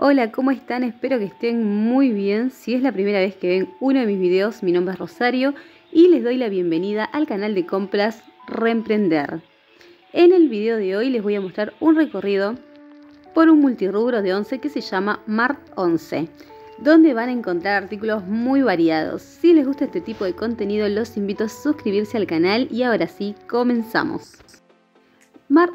Hola, ¿cómo están? Espero que estén muy bien. Si es la primera vez que ven uno de mis videos, mi nombre es Rosario y les doy la bienvenida al canal de compras Reemprender. En el video de hoy les voy a mostrar un recorrido por un multirubro de 11 que se llama Mart 11, donde van a encontrar artículos muy variados. Si les gusta este tipo de contenido, los invito a suscribirse al canal y ahora sí, comenzamos. Mart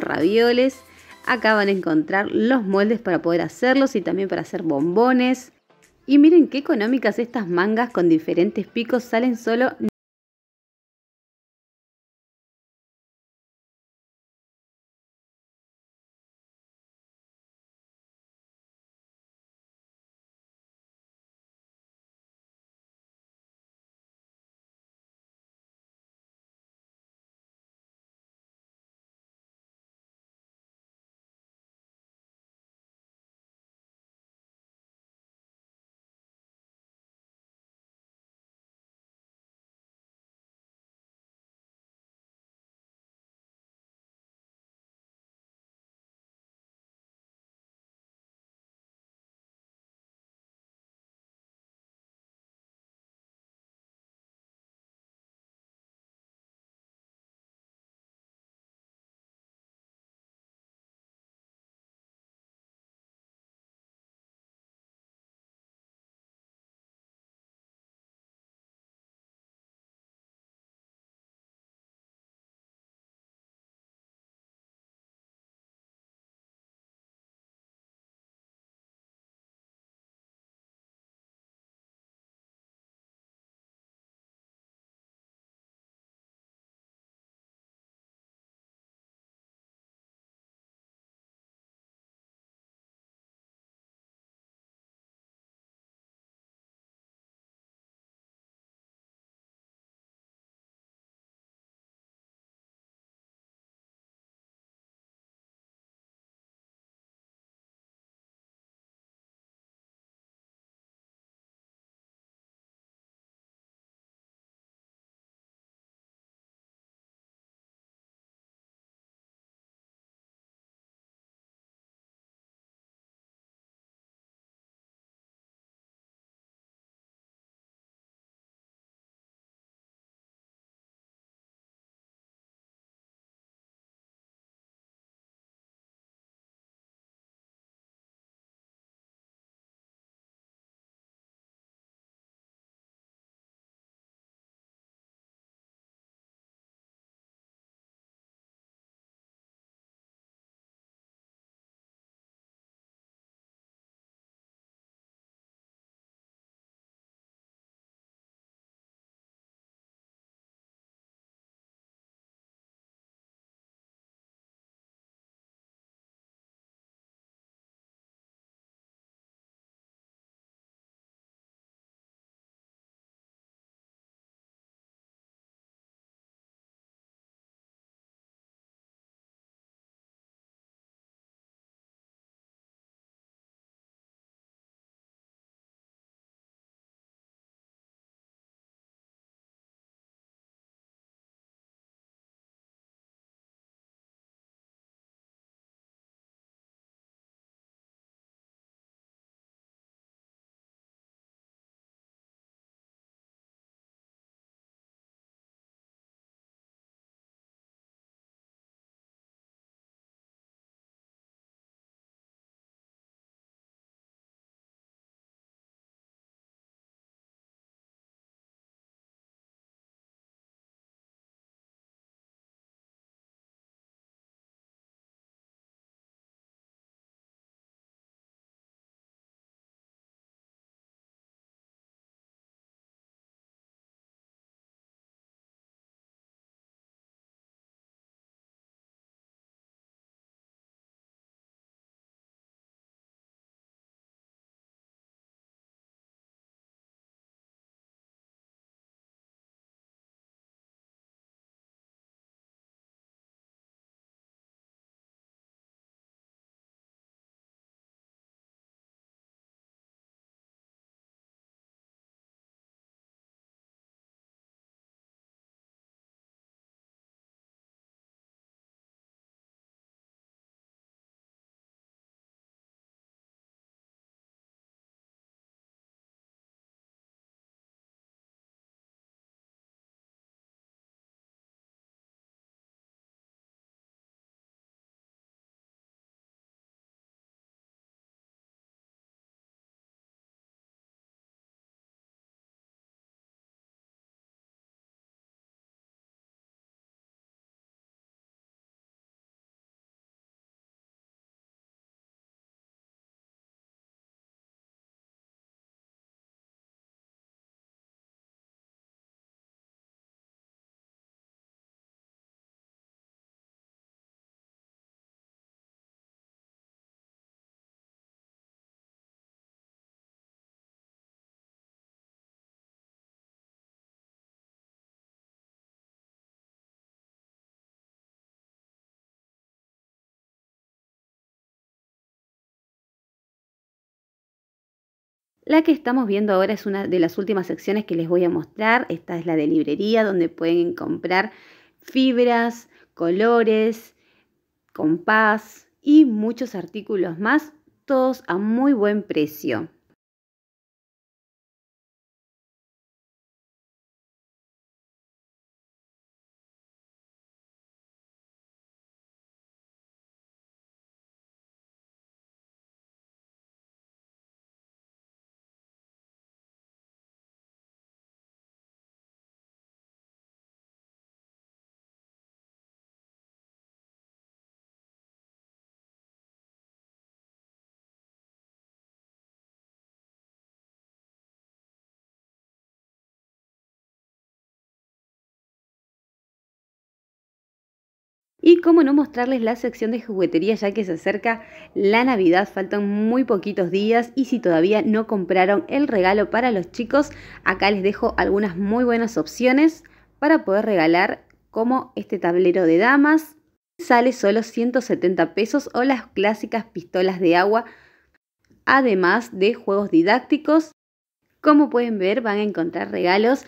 ravioles. Acá van a encontrar los moldes para poder hacerlos y también para hacer bombones. Y miren qué económicas estas mangas con diferentes picos salen solo La que estamos viendo ahora es una de las últimas secciones que les voy a mostrar. Esta es la de librería donde pueden comprar fibras, colores, compás y muchos artículos más, todos a muy buen precio. Y cómo no mostrarles la sección de juguetería ya que se acerca la Navidad, faltan muy poquitos días y si todavía no compraron el regalo para los chicos, acá les dejo algunas muy buenas opciones para poder regalar como este tablero de damas, sale solo 170 pesos o las clásicas pistolas de agua, además de juegos didácticos. Como pueden ver, van a encontrar regalos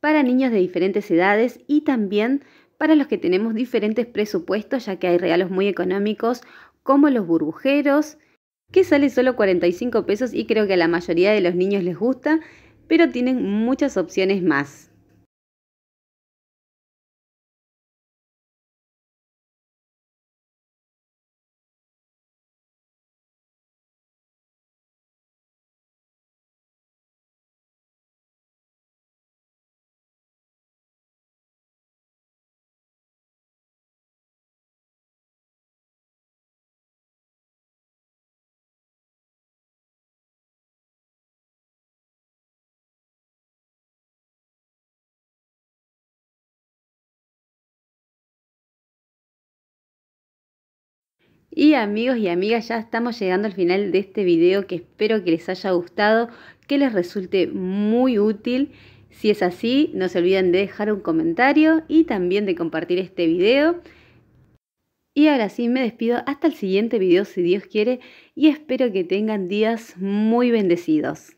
para niños de diferentes edades y también para los que tenemos diferentes presupuestos, ya que hay regalos muy económicos como los burbujeros, que sale solo 45 pesos y creo que a la mayoría de los niños les gusta, pero tienen muchas opciones más. Y amigos y amigas, ya estamos llegando al final de este video que espero que les haya gustado, que les resulte muy útil. Si es así, no se olviden de dejar un comentario y también de compartir este video. Y ahora sí, me despido hasta el siguiente video si Dios quiere y espero que tengan días muy bendecidos.